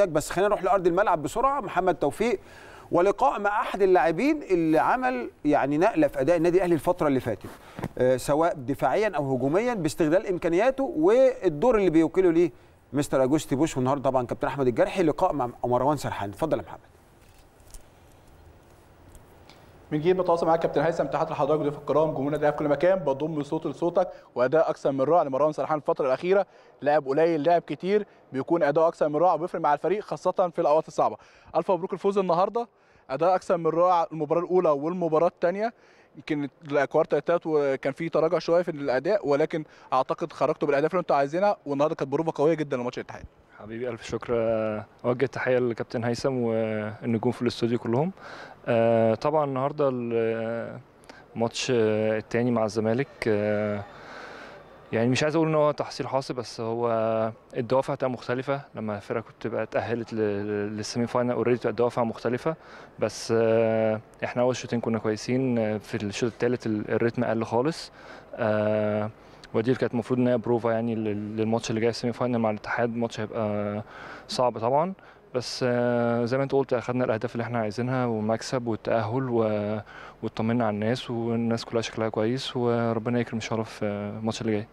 الاحتياج بس خلينا نروح لارض الملعب بسرعه محمد توفيق ولقاء مع احد اللاعبين اللي عمل يعني نقله في اداء النادي الاهلي الفتره اللي فاتت آه، سواء دفاعيا او هجوميا باستغلال امكانياته والدور اللي بيوكله ليه مستر اجوستي بوش والنهارده طبعا كابتن احمد الجرحي لقاء مع مروان سرحان اتفضل يا محمد بنجيب متواصل معاك كابتن هيثم تحت لحضرتك ضيوف الكرام جمهورنا ده في كل مكان بضم صوت لصوتك واداء اكثر من رائع لمروان سرحان الفتره الاخيره لاعب قليل لاعب كتير بيكون اداء اكثر من رائع وبيفرق مع الفريق خاصه في الاوقات الصعبه الف مبروك الفوز النهارده اداء اكثر من رائع المباراه الاولى والمباراه الثانيه يمكن الكوارتر الثالث وكان في تراجع شويه في الاداء ولكن اعتقد خرجتوا بالاهداف اللي انتوا عايزينها والنهارده كانت بروفه قويه جدا لماتش الاتحاد حبيبي الف شكر آه، اوجه تحيه للكابتن هيثم والنجوم في الاستوديو كلهم آه، طبعا النهارده الماتش آه، التاني مع الزمالك يعني مش عايز اقول ان هو تحصيل حاصل بس هو الدوافع تبقى مختلفه لما الفرقه كنت بتبقى اتاهلت للسيمي فاينال اوريدي الدوافع مختلفه بس احنا اول شوطين كنا كويسين في الشوط الثالث الريتم قل خالص ودي كانت المفروض ان هي بروفا يعني للماتش اللي جاي السيمي فاينل مع الاتحاد ماتش هيبقى صعب طبعا بس آه، زي ما انت قلت اخذنا الاهداف اللي احنا عايزينها ومكسب والتاهل واطمنا على الناس والناس كلها شكلها كويس وربنا يكرم ان شاء الله في الماتش اللي جاي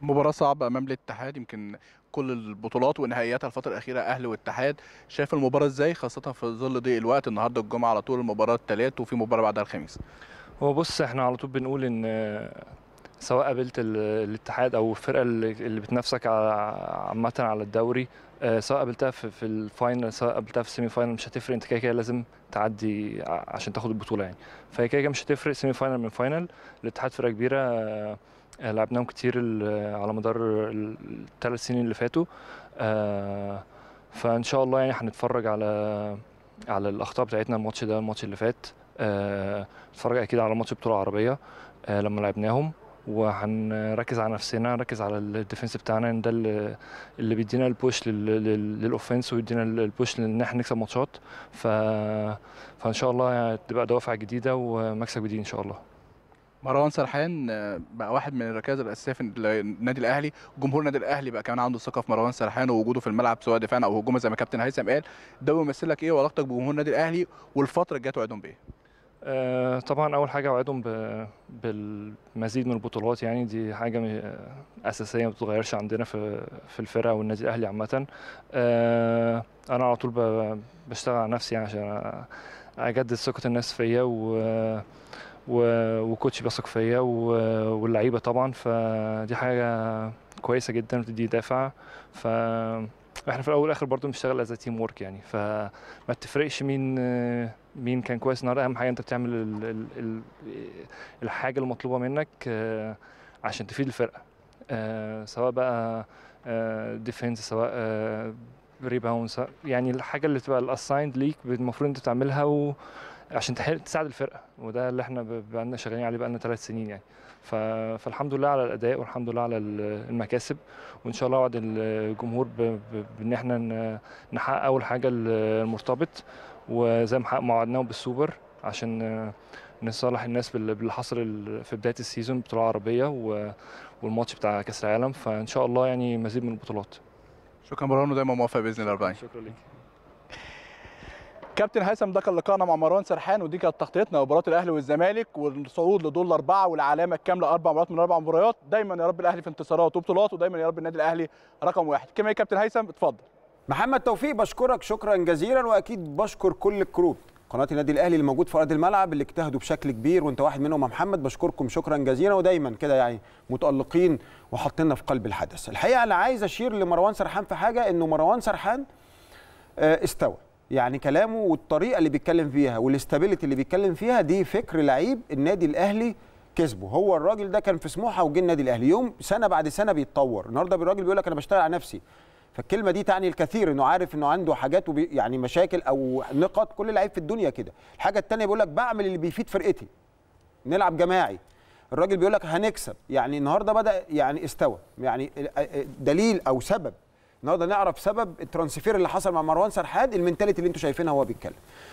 مباراة صعبة أمام الاتحاد يمكن كل البطولات ونهائياتها الفترة الأخيرة أهلي واتحاد شايف المباراة إزاي خاصة في ظل ضيق الوقت النهاردة الجمعة على طول المباراة الثلاث وفي مباراة بعدها الخميس هو بص احنا على طول بنقول إن سواء قابلت الاتحاد او الفرقه اللي بتنافسك عامه على الدوري آه، سواء قابلتها في الفاينل سواء قابلتها في السيمي فاينل مش هتفرق انت كده كده لازم تعدي عشان تاخد البطوله يعني فهي كده كده مش هتفرق سيمي فاينل من فاينل الاتحاد فرقه كبيره آه، لعبناهم كتير على مدار الثلاث سنين اللي فاتوا آه، فان شاء الله يعني هنتفرج على على الاخطاء بتاعتنا الماتش ده الماتش اللي فات اتفرج اكيد على ماتش بطوله عربيه لما لعبناهم وهنركز على نفسنا نركز على الديفنس بتاعنا ان ده اللي بيدينا البوش للاوفنس ويدينا البوش ان احنا نكسب ماتشات ف فان شاء الله تبقى دوافع جديده ومكسب جديد ان شاء الله مروان سرحان بقى واحد من الركائز الاساسيه في النادي الاهلي جمهور النادي الاهلي بقى كمان عنده ثقه في مروان سرحان ووجوده في الملعب سواء دفاعا او هجوما زي ما كابتن هيثم قال ده بيمثل لك ايه وعلاقتك بجمهور النادي الاهلي والفتره اللي جايه توعدهم بايه آه، طبعا اول حاجه اوعدهم بالمزيد من البطولات يعني دي حاجه اساسيه ما بتتغيرش عندنا في في الفرقه والنادي الاهلي عامه آه، انا على طول بشتغل على نفسي يعني عشان اجدد ثقه الناس فيا و وكوتش بيثق فيا واللعيبه طبعا فدي حاجه كويسه جدا بتدي دافع ف احنا في الاول والاخر برضه بنشتغل از تيم ورك يعني فما تفرقش مين مين كان كويس النهارده اهم حاجه انت بتعمل ال ال الـ الحاجه المطلوبه منك آه، عشان تفيد الفرقه آه، سواء بقى ديفنس آه، سواء ريباوندز يعني الحاجه اللي تبقى الاسايند ليك المفروض انت تعملها و... عشان تساعد الفرقه وده اللي احنا بقالنا شغالين عليه بقالنا ثلاث سنين يعني ف... فالحمد لله على الاداء والحمد لله على المكاسب وان شاء الله وعد الجمهور ب... ب... بان احنا نحقق اول حاجه المرتبط وزي ما وعدناهم بالسوبر عشان نصالح الناس باللي حصل في بدايه السيزون بطوله عربيه والماتش بتاع كاس العالم فان شاء الله يعني مزيد من البطولات شكرا مروان ودايما موافق باذن الله 40 شكرا لك كابتن هيثم ده كان لقائنا مع مروان سرحان ودي كانت تغطيتنا لمباراه الاهلي والزمالك والصعود لدور الاربعه والعلامه الكامله اربع مباريات من اربع مباريات دايما يا رب الاهلي في انتصارات وبطولات ودايما يا رب النادي الاهلي رقم واحد كما كابتن هيثم اتفضل محمد توفيق بشكرك شكرا جزيلا واكيد بشكر كل الكروب قناه النادي الاهلي اللي موجود في ارض الملعب اللي اجتهدوا بشكل كبير وانت واحد منهم يا محمد بشكركم شكرا جزيلا ودايما كده يعني متالقين وحاطيننا في قلب الحدث الحقيقه انا عايز اشير لمروان سرحان في حاجه انه مروان سرحان آه، استوى يعني كلامه والطريقه اللي بيتكلم فيها والاستابيليتي اللي بيتكلم فيها دي فكر لعيب النادي الاهلي كسبه هو الراجل ده كان في سموحه وجه النادي الاهلي يوم سنه بعد سنه بيتطور النهارده الراجل بيقول لك انا بشتغل على نفسي فالكلمه دي تعني الكثير انه عارف انه عنده حاجات وبي يعني مشاكل او نقط كل لعيب في الدنيا كده الحاجه الثانيه بيقول لك بعمل اللي بيفيد فرقتي نلعب جماعي الراجل بيقول لك هنكسب يعني النهارده بدا يعني استوى يعني دليل او سبب النهارده نعرف سبب الترانسفير اللي حصل مع مروان سرحان المنتاليتي اللي انتم شايفينها وهو بيتكلم